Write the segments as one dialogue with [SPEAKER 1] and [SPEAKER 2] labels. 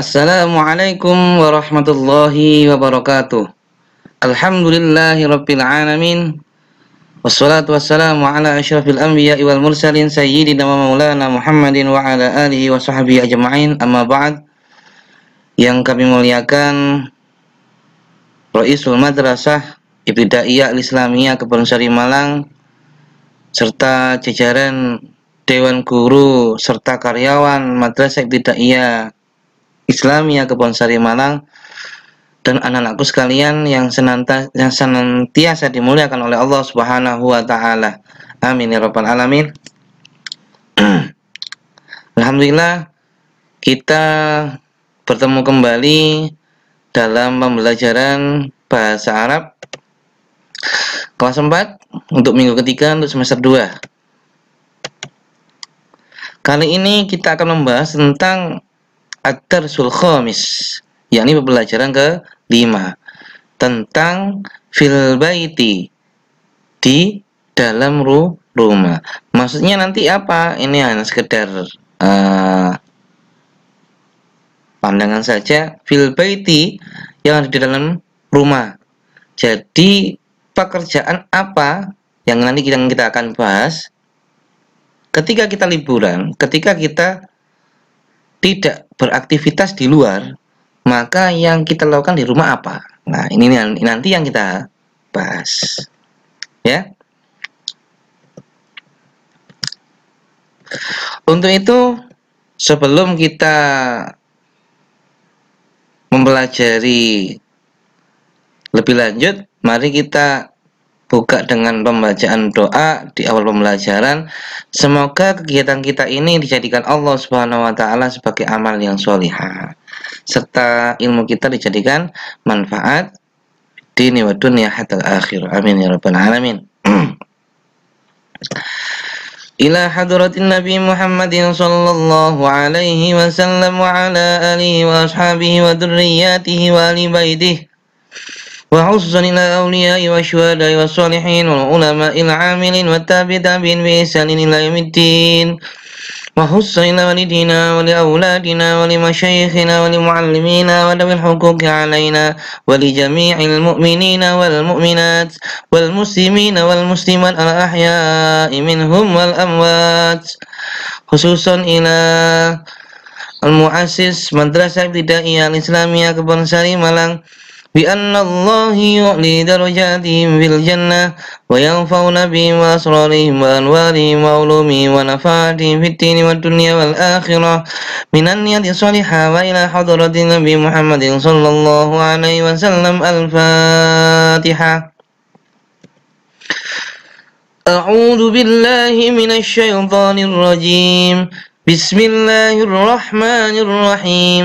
[SPEAKER 1] Assalamualaikum warahmatullahi wabarakatuh. Alhamdulillahi rabbil alamin. Wassalatu wassalamu ala ashrafil anbiya wal mursalin sayyidina wa maulana Muhammadin wa ala alihi wa sahbihi ajma'in. Amma ba'd. Yang kami muliakan Raisul Madrasah Ibtidaiyah Islamiyah Sari Malang serta jajaran Dewan Guru serta karyawan Madrasah Ibtidaiyah Islamia ya, Kebonsari Malang dan anak-anakku sekalian yang senantiasa, yang senantiasa dimuliakan oleh Allah Subhanahu wa taala. Amin ya rabbal alamin. Alhamdulillah kita bertemu kembali dalam pembelajaran bahasa Arab kelas 4 untuk minggu ketiga untuk semester 2. Kali ini kita akan membahas tentang Atar sulkomis, yakni pembelajaran ke lima tentang filbaiti di dalam ru rumah. Maksudnya nanti apa? Ini hanya sekedar uh, pandangan saja filbaiti yang ada di dalam rumah. Jadi pekerjaan apa yang nanti kita, kita akan bahas ketika kita liburan, ketika kita tidak beraktivitas di luar, maka yang kita lakukan di rumah apa? Nah, ini nanti yang kita bahas. Ya. Untuk itu, sebelum kita mempelajari lebih lanjut, mari kita buka dengan pembacaan doa di awal pembelajaran. Semoga kegiatan kita ini dijadikan Allah Subhanahu wa taala sebagai amal yang solihah serta ilmu kita dijadikan manfaat dini wa dunia hatta akhir. Amin ya rabbal alamin. إلى حضرة النبي محمد صلى الله عليه وسلم وعلى آله وأصحابه وذرياته وآل بيته وحسن إلى الأولياء والشهداء والصالحين والعلماء العاملين والتابعين بإحسان إلى يوم الدين وحسن إلى والدينا ولأولادنا ولمشايخنا ولمعلمينا ولذوي الحقوق علينا ولجميع المؤمنين والمؤمنات والمسلمين والمسلمات الأحياء منهم والأموات خصوصا إلى المؤسس مدرسة ابتدائية الإسلامية كبنساري ملان بأن الله يعلي درجاتهم في الجنة وينفع بهم وأسرارهم وأنوارهم وعلومهم ونفعاتهم في الدين والدنيا والآخرة من النية الصالحة وإلى حضرة النبي محمد صلى الله عليه وسلم الفاتحة أعوذ بالله من الشيطان الرجيم بسم الله الرحمن الرحيم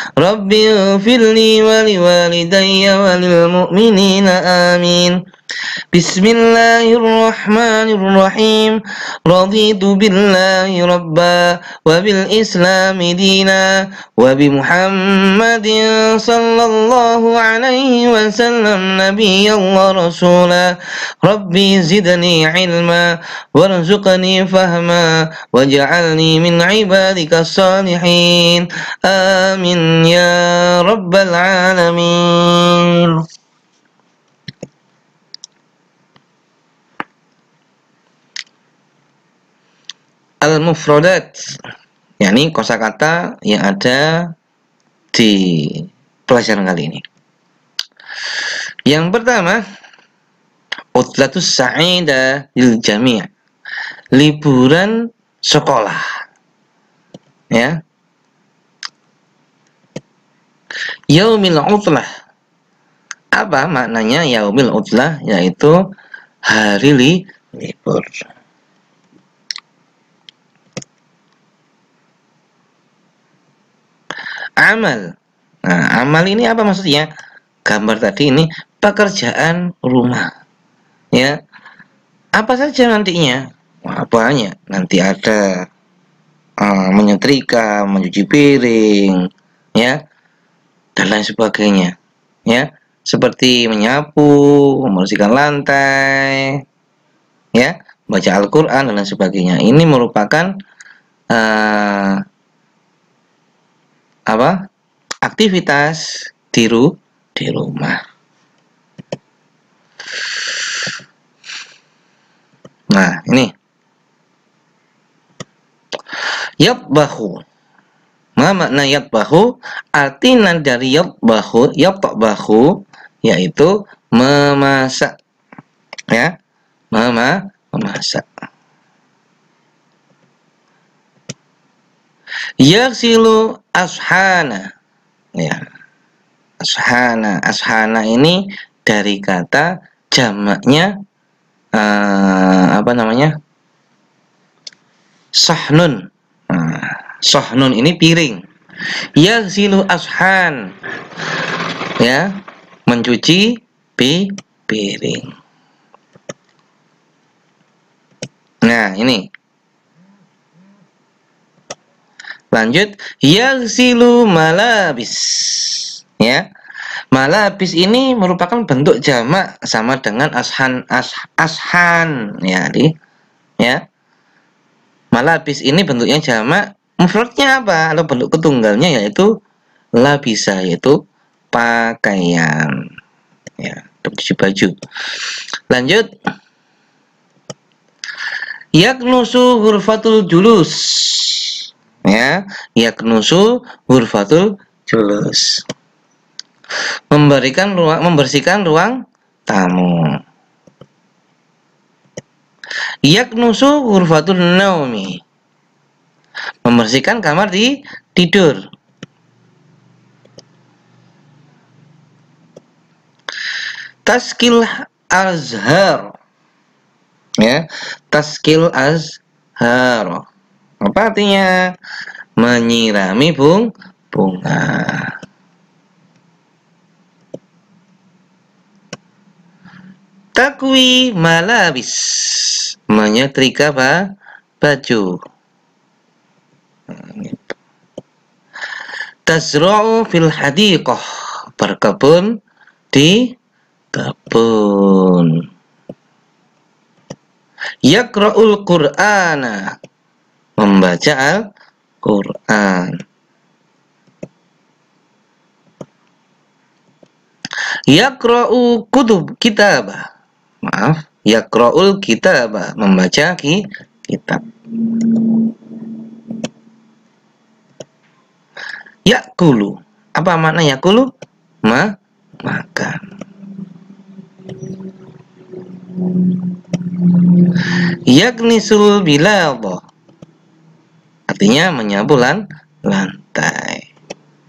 [SPEAKER 1] رب اغفر لي ولوالدي وللمؤمنين آمين بسم الله الرحمن الرحيم رضيت بالله ربا وبالإسلام دينا وبمحمد صلى الله عليه وسلم نبيا ورسولا ربي زدني علما وارزقني فهما واجعلني من عبادك الصالحين آمين يا رب العالمين al mufrodat yakni kosakata yang ada di pelajaran kali ini. Yang pertama, utlatus sa'ida lil jami'. Liburan sekolah. Ya. Yaumil utlah. Apa maknanya yaumil utlah? Yaitu hari li libur. amal. Nah, amal ini apa maksudnya? Gambar tadi ini pekerjaan rumah. Ya. Apa saja nantinya? Wah, banyak. Nanti ada uh, menyetrika, mencuci piring, ya. Dan lain sebagainya. Ya, seperti menyapu, membersihkan lantai, ya, baca Al-Qur'an dan lain sebagainya. Ini merupakan eh, apa aktivitas tiru di rumah. Nah, ini. bahu Nah, makna bahu Arti dari yabbahu, bahu yaitu memasak. Ya, mama memasak. Yaksilu ashana. Ya. Ashana. Ashana ini dari kata jamaknya uh, apa namanya? Sahnun. uh, sahnun ini piring. Yaksilu ashan. Ya, mencuci pi piring. Nah, ini Lanjut, yaghsilu malabis. Ya. Malabis ini merupakan bentuk jamak sama dengan ashan as, ashan ya, di, ya. Malabis ini bentuknya jamak, mufradnya apa? atau bentuk ketunggalnya yaitu labisa yaitu pakaian. Ya, cuci baju. Lanjut. Yaknusu hurfatul julus ya yaknusul hurfatul julus memberikan ruang membersihkan ruang tamu yaknusu hurfatul naumi membersihkan kamar di tidur taskil azhar ya taskil azhar apa artinya? Menyirami bung bunga. Takwi malabis menyetrika apa baju. Tazra'u fil hadiqah berkebun di kebun. Yakra'ul Qur'ana membaca Al-Quran. Yakra'u kutub kitab. Maaf, yakra'ul kitab, membaca ki kitab. Yakulu. Apa makna yakulu? Ma makan. Yaknisul biladha Artinya menyapu lan lantai.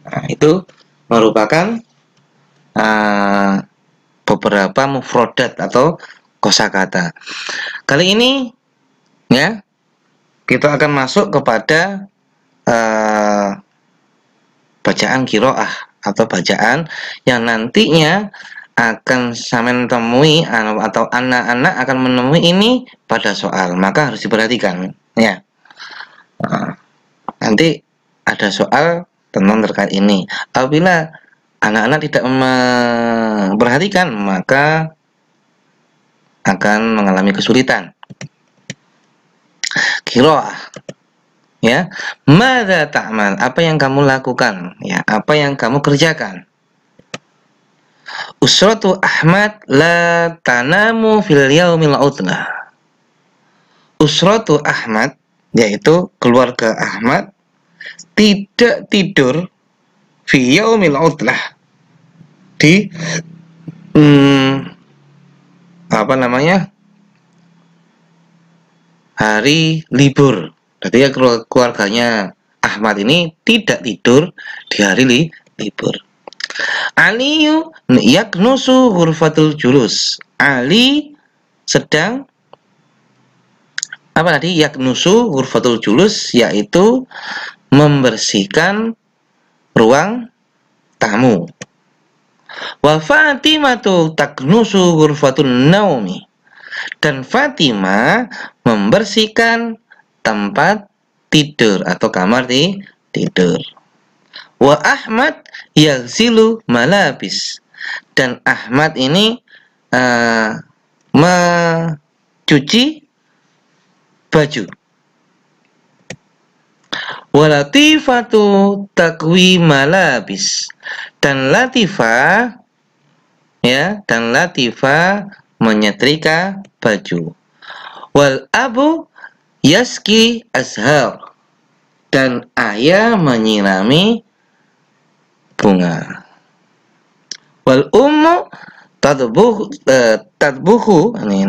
[SPEAKER 1] Nah, itu merupakan uh, beberapa mufrodat atau kosakata. Kali ini ya kita akan masuk kepada uh, bacaan kiroah atau bacaan yang nantinya akan samen temui anu atau anak-anak akan menemui ini pada soal maka harus diperhatikan ya nah, nanti ada soal tentang terkait ini apabila anak-anak tidak memperhatikan maka akan mengalami kesulitan kiroah ya mada ta'mal apa yang kamu lakukan ya apa yang kamu kerjakan usratu ahmad la tanamu fil yaumil utna usratu ahmad yaitu keluarga Ahmad tidak tidur via yaumil di hmm, apa namanya hari libur berarti ya keluarganya Ahmad ini tidak tidur di hari li libur Aliyu yaknusu hurfatul julus Ali sedang apa tadi yaknusu hurfatul julus yaitu membersihkan ruang tamu. Wa Fatimatu taknusu hurfatul naumi. Dan Fatima membersihkan tempat tidur atau kamar di tidur. Wa Ahmad yang silu malabis. Dan Ahmad ini uh, mencuci baju. Walatifatu takwi malabis dan latifa ya dan latifa menyetrika baju. Wal abu yaski ashar dan ayah menyirami bunga. Wal ummu tadbuhu, uh, tadbuhu ini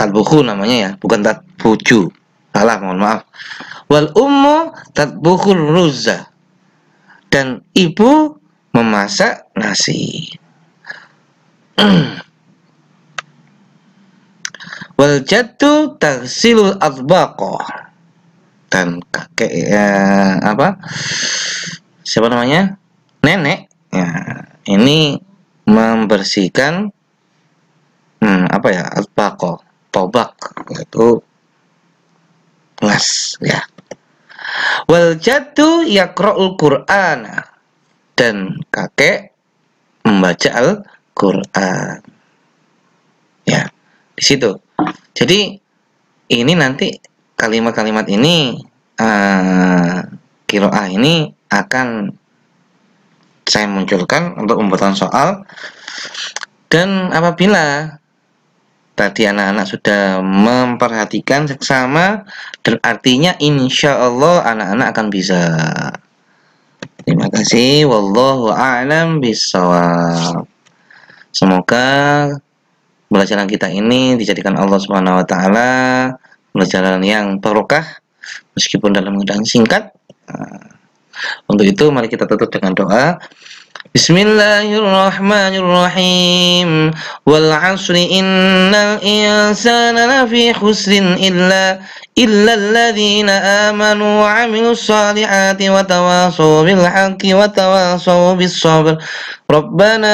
[SPEAKER 1] tatbuhu namanya ya bukan tatbuju salah mohon maaf wal ummu tatbuhul ruzza dan ibu memasak nasi wal jaddu tagsilul adbaqa. dan kakek ya, apa siapa namanya nenek ya ini membersihkan hmm, apa ya atbakoh. Taubak yaitu emas ya. Wal ya kroul Qur'an dan kakek membaca Al-Qur'an. Ya, di situ. Jadi ini nanti kalimat-kalimat ini uh, kiroah ini akan saya munculkan untuk pembuatan soal dan apabila tadi anak-anak sudah memperhatikan seksama dan artinya insya Allah anak-anak akan bisa terima kasih wallahu a'lam bisawab semoga pelajaran kita ini dijadikan Allah Subhanahu wa taala pelajaran yang barokah meskipun dalam keadaan singkat nah, untuk itu mari kita tutup dengan doa بسم الله الرحمن الرحيم والعصر إن الإنسان لفي خسر إلا إلا الذين آمنوا وعملوا الصالحات وتواصوا بالحق وتواصوا بالصبر ربنا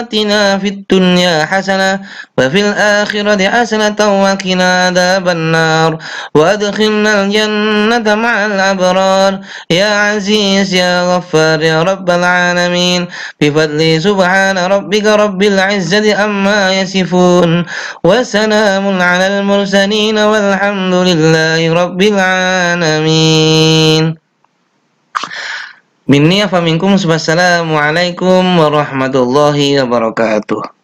[SPEAKER 1] آتنا في الدنيا حسنة وفي الآخرة حسنة وقنا عذاب النار وأدخلنا الجنة مع الأبرار يا عزيز يا غفار يا رب العالمين بفضل سبحان ربك رب العزة أما يصفون وسلام على المرسلين والحمد لله رب العالمين Minni afaminkum. Wassalamualaikum warahmatullahi wabarakatuh.